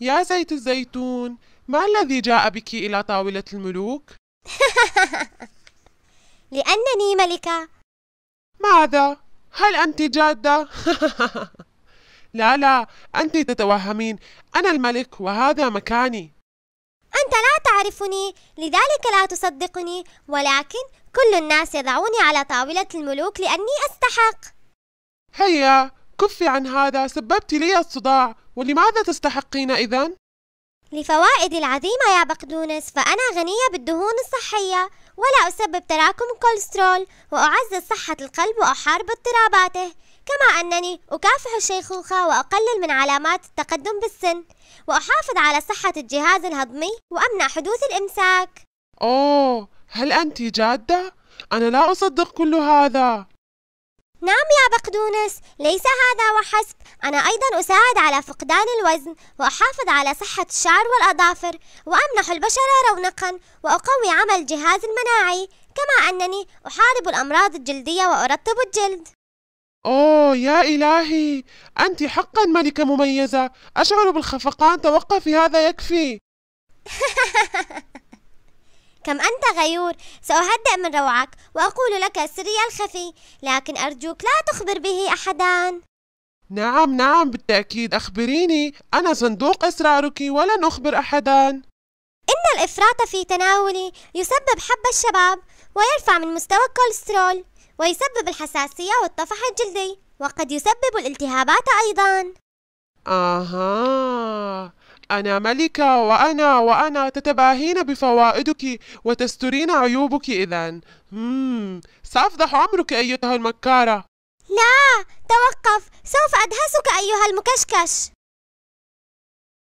يا زيت الزيتون ما الذي جاء بك إلى طاولة الملوك؟ لأنني ملكة ماذا؟ هل أنت جادة؟ لا لا أنت تتوهمين أنا الملك وهذا مكاني أنت لا تعرفني لذلك لا تصدقني ولكن كل الناس يضعوني على طاولة الملوك لأني أستحق هيا كفي عن هذا سببت لي الصداع ولماذا تستحقين إذا؟ لفوائدي العظيمة يا بقدونس فأنا غنية بالدهون الصحية ولا أسبب تراكم كوليسترول وأعزز صحة القلب وأحارب اضطراباته كما أنني أكافح الشيخوخة وأقلل من علامات التقدم بالسن وأحافظ على صحة الجهاز الهضمي وأمنع حدوث الإمساك أوه هل أنت جادة؟ أنا لا أصدق كل هذا نعم يا بقدونس ليس هذا وحسب أنا أيضا أساعد على فقدان الوزن وأحافظ على صحة الشعر والأظافر وأمنح البشرة رونقا وأقوي عمل الجهاز المناعي كما أنني أحارب الأمراض الجلدية وأرطب الجلد أوه يا إلهي أنت حقا ملكة مميزة أشعر بالخفقان توقفي هذا يكفي كم أنت غيور سأهدئ من روعك وأقول لك سري الخفي لكن أرجوك لا تخبر به أحدا نعم نعم بالتأكيد أخبريني أنا صندوق إسرارك ولن أخبر أحدا إن الإفراط في تناولي يسبب حب الشباب ويرفع من مستوى الكوليسترول ويسبب الحساسية والطفح الجلدي وقد يسبب الالتهابات أيضا آها أنا ملكة وأنا وأنا تتباهين بفوائدك وتسترين عيوبك إذا مم. سأفضح عمرك أيتها المكارة لا توقف سوف أدهسك أيها المكشكش